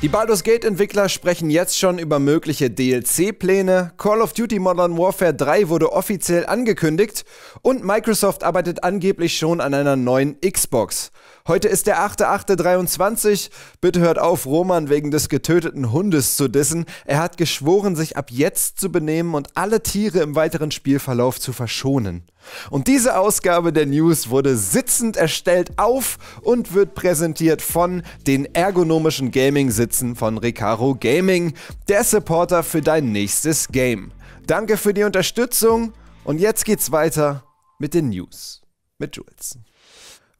Die Baldur's Gate Entwickler sprechen jetzt schon über mögliche DLC-Pläne, Call of Duty Modern Warfare 3 wurde offiziell angekündigt und Microsoft arbeitet angeblich schon an einer neuen Xbox. Heute ist der 8.8.23. Bitte hört auf, Roman wegen des getöteten Hundes zu dissen. Er hat geschworen, sich ab jetzt zu benehmen und alle Tiere im weiteren Spielverlauf zu verschonen. Und diese Ausgabe der News wurde sitzend erstellt auf und wird präsentiert von den ergonomischen Gaming-Sitzen von Recaro Gaming, der Supporter für dein nächstes Game. Danke für die Unterstützung und jetzt geht's weiter mit den News mit Jules.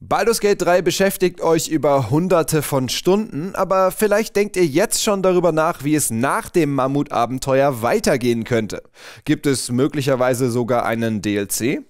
Baldur's Gate 3 beschäftigt euch über hunderte von Stunden, aber vielleicht denkt ihr jetzt schon darüber nach, wie es nach dem Mammutabenteuer weitergehen könnte. Gibt es möglicherweise sogar einen DLC?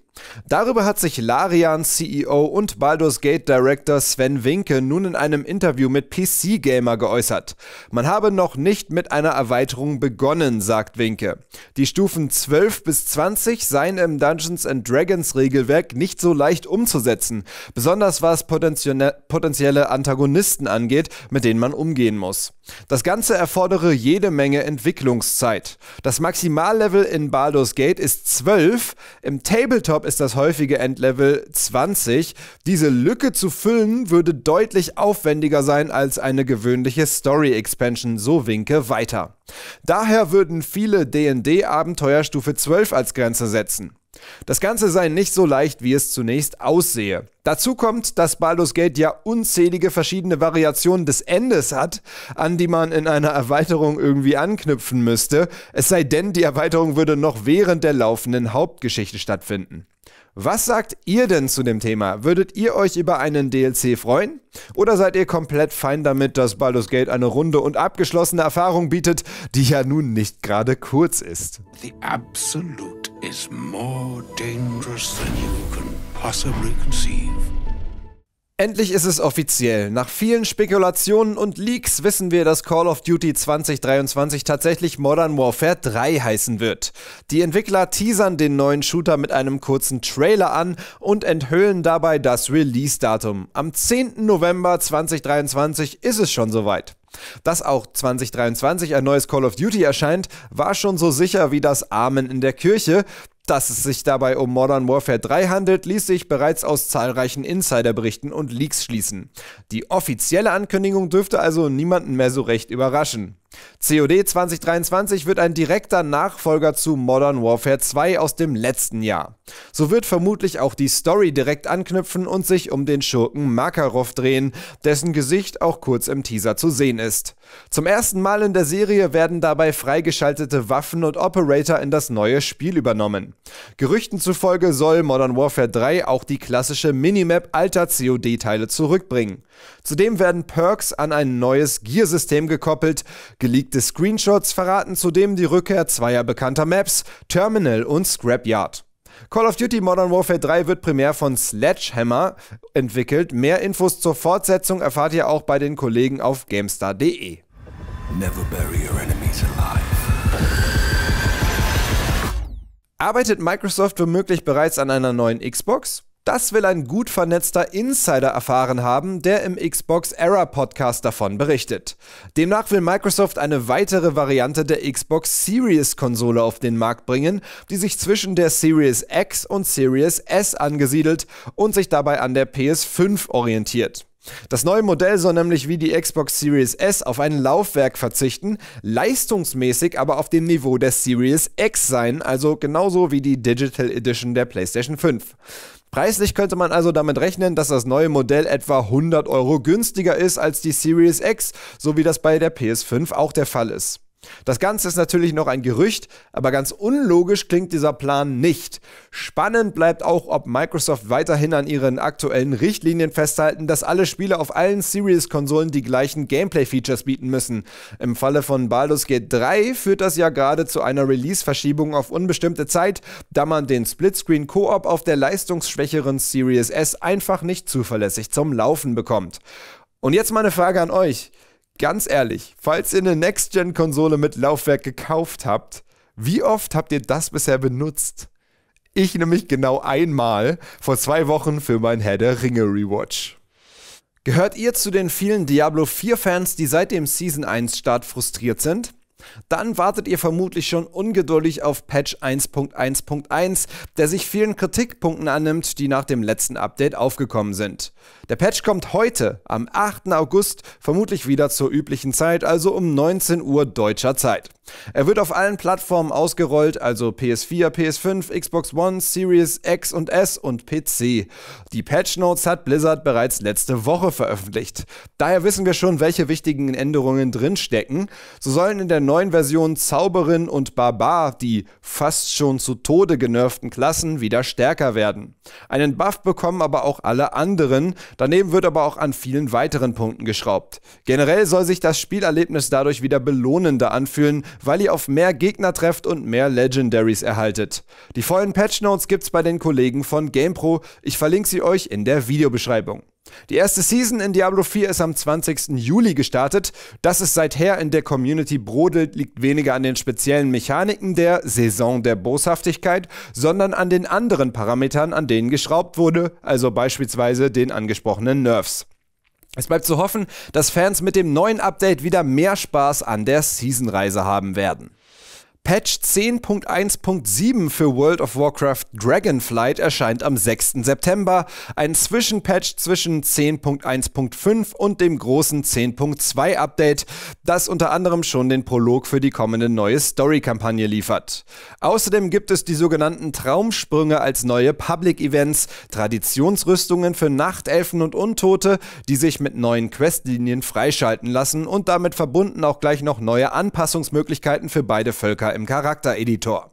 Darüber hat sich Larian CEO und Baldur's Gate Director Sven Winke nun in einem Interview mit PC Gamer geäußert. Man habe noch nicht mit einer Erweiterung begonnen, sagt Winke. Die Stufen 12 bis 20 seien im Dungeons and Dragons Regelwerk nicht so leicht umzusetzen, besonders was potenzielle Antagonisten angeht, mit denen man umgehen muss. Das Ganze erfordere jede Menge Entwicklungszeit. Das Maximallevel in Baldur's Gate ist 12, im Tabletop ist das häufige Endlevel 20. Diese Lücke zu füllen würde deutlich aufwendiger sein als eine gewöhnliche Story-Expansion, so Winke weiter. Daher würden viele DD-Abenteuer Stufe 12 als Grenze setzen. Das Ganze sei nicht so leicht, wie es zunächst aussehe. Dazu kommt, dass Baldur's Gate ja unzählige verschiedene Variationen des Endes hat, an die man in einer Erweiterung irgendwie anknüpfen müsste, es sei denn, die Erweiterung würde noch während der laufenden Hauptgeschichte stattfinden. Was sagt ihr denn zu dem Thema? Würdet ihr euch über einen DLC freuen? Oder seid ihr komplett fein damit, dass Baldur's Gate eine runde und abgeschlossene Erfahrung bietet, die ja nun nicht gerade kurz ist? The absolute is more dangerous than you can possibly conceive. Endlich ist es offiziell. Nach vielen Spekulationen und Leaks wissen wir, dass Call of Duty 2023 tatsächlich Modern Warfare 3 heißen wird. Die Entwickler teasern den neuen Shooter mit einem kurzen Trailer an und enthüllen dabei das Release-Datum. Am 10. November 2023 ist es schon soweit. Dass auch 2023 ein neues Call of Duty erscheint, war schon so sicher wie das Amen in der Kirche, dass es sich dabei um Modern Warfare 3 handelt, ließ sich bereits aus zahlreichen Insiderberichten und Leaks schließen. Die offizielle Ankündigung dürfte also niemanden mehr so recht überraschen. COD 2023 wird ein direkter Nachfolger zu Modern Warfare 2 aus dem letzten Jahr. So wird vermutlich auch die Story direkt anknüpfen und sich um den Schurken Makarov drehen, dessen Gesicht auch kurz im Teaser zu sehen ist. Zum ersten Mal in der Serie werden dabei freigeschaltete Waffen und Operator in das neue Spiel übernommen. Gerüchten zufolge soll Modern Warfare 3 auch die klassische Minimap alter COD-Teile zurückbringen. Zudem werden Perks an ein neues Gear-System gekoppelt. Geleakte Screenshots verraten zudem die Rückkehr zweier bekannter Maps, Terminal und Scrapyard. Call of Duty Modern Warfare 3 wird primär von Sledgehammer entwickelt. Mehr Infos zur Fortsetzung erfahrt ihr auch bei den Kollegen auf GameStar.de. Arbeitet Microsoft womöglich bereits an einer neuen Xbox? Das will ein gut vernetzter Insider erfahren haben, der im Xbox Era Podcast davon berichtet. Demnach will Microsoft eine weitere Variante der Xbox Series Konsole auf den Markt bringen, die sich zwischen der Series X und Series S angesiedelt und sich dabei an der PS5 orientiert. Das neue Modell soll nämlich wie die Xbox Series S auf ein Laufwerk verzichten, leistungsmäßig aber auf dem Niveau der Series X sein, also genauso wie die Digital Edition der PlayStation 5. Preislich könnte man also damit rechnen, dass das neue Modell etwa 100 Euro günstiger ist als die Series X, so wie das bei der PS5 auch der Fall ist. Das Ganze ist natürlich noch ein Gerücht, aber ganz unlogisch klingt dieser Plan nicht. Spannend bleibt auch, ob Microsoft weiterhin an ihren aktuellen Richtlinien festhalten, dass alle Spiele auf allen Series-Konsolen die gleichen Gameplay-Features bieten müssen. Im Falle von Baldur's Gate 3 führt das ja gerade zu einer Release-Verschiebung auf unbestimmte Zeit, da man den Splitscreen-Koop auf der leistungsschwächeren Series S einfach nicht zuverlässig zum Laufen bekommt. Und jetzt meine Frage an euch ganz ehrlich, falls ihr eine Next-Gen-Konsole mit Laufwerk gekauft habt, wie oft habt ihr das bisher benutzt? Ich nämlich genau einmal vor zwei Wochen für mein Herr der Ringe Rewatch. Gehört ihr zu den vielen Diablo 4 Fans, die seit dem Season 1 Start frustriert sind? Dann wartet ihr vermutlich schon ungeduldig auf Patch 1.1.1, der sich vielen Kritikpunkten annimmt, die nach dem letzten Update aufgekommen sind. Der Patch kommt heute, am 8. August, vermutlich wieder zur üblichen Zeit, also um 19 Uhr deutscher Zeit. Er wird auf allen Plattformen ausgerollt, also PS4, PS5, Xbox One, Series X und S und PC. Die Patch Notes hat Blizzard bereits letzte Woche veröffentlicht. Daher wissen wir schon, welche wichtigen Änderungen drinstecken. So sollen in der neuen Version Zauberin und Barbar die fast schon zu Tode genervten Klassen wieder stärker werden. Einen Buff bekommen aber auch alle anderen, daneben wird aber auch an vielen weiteren Punkten geschraubt. Generell soll sich das Spielerlebnis dadurch wieder belohnender anfühlen, weil ihr auf mehr Gegner trefft und mehr Legendaries erhaltet. Die vollen Patch Notes gibt's bei den Kollegen von GamePro, ich verlinke sie euch in der Videobeschreibung. Die erste Season in Diablo 4 ist am 20. Juli gestartet. Dass es seither in der Community brodelt, liegt weniger an den speziellen Mechaniken der Saison der Boshaftigkeit, sondern an den anderen Parametern, an denen geschraubt wurde, also beispielsweise den angesprochenen Nerfs. Es bleibt zu hoffen, dass Fans mit dem neuen Update wieder mehr Spaß an der Seasonreise haben werden. Patch 10.1.7 für World of Warcraft Dragonflight erscheint am 6. September, ein Zwischenpatch zwischen 10.1.5 und dem großen 10.2 Update, das unter anderem schon den Prolog für die kommende neue Story-Kampagne liefert. Außerdem gibt es die sogenannten Traumsprünge als neue Public Events, Traditionsrüstungen für Nachtelfen und Untote, die sich mit neuen Questlinien freischalten lassen und damit verbunden auch gleich noch neue Anpassungsmöglichkeiten für beide Völker im Charaktereditor.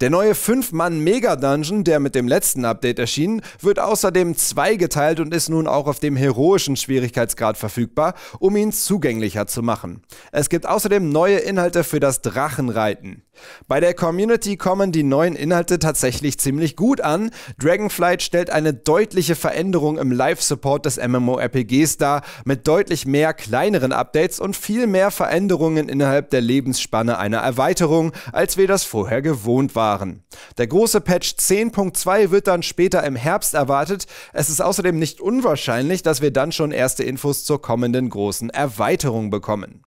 Der neue 5-Mann-Mega-Dungeon, der mit dem letzten Update erschien, wird außerdem zweigeteilt und ist nun auch auf dem heroischen Schwierigkeitsgrad verfügbar, um ihn zugänglicher zu machen. Es gibt außerdem neue Inhalte für das Drachenreiten. Bei der Community kommen die neuen Inhalte tatsächlich ziemlich gut an. Dragonflight stellt eine deutliche Veränderung im Live-Support des MMORPGs dar, mit deutlich mehr kleineren Updates und viel mehr Veränderungen innerhalb der Lebensspanne einer Erweiterung, als wir das vorher gewohnt gewohnt waren. Der große Patch 10.2 wird dann später im Herbst erwartet. Es ist außerdem nicht unwahrscheinlich, dass wir dann schon erste Infos zur kommenden großen Erweiterung bekommen.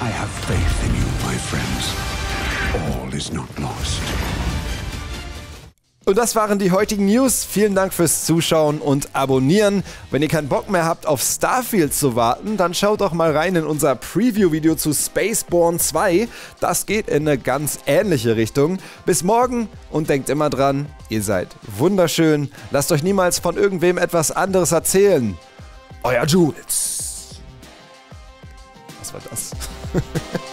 I have faith in you, my friends. All is not lost. Und das waren die heutigen News. Vielen Dank fürs Zuschauen und Abonnieren. Wenn ihr keinen Bock mehr habt, auf Starfield zu warten, dann schaut doch mal rein in unser Preview-Video zu Spaceborne 2. Das geht in eine ganz ähnliche Richtung. Bis morgen und denkt immer dran, ihr seid wunderschön. Lasst euch niemals von irgendwem etwas anderes erzählen. Euer Jules. Was war das?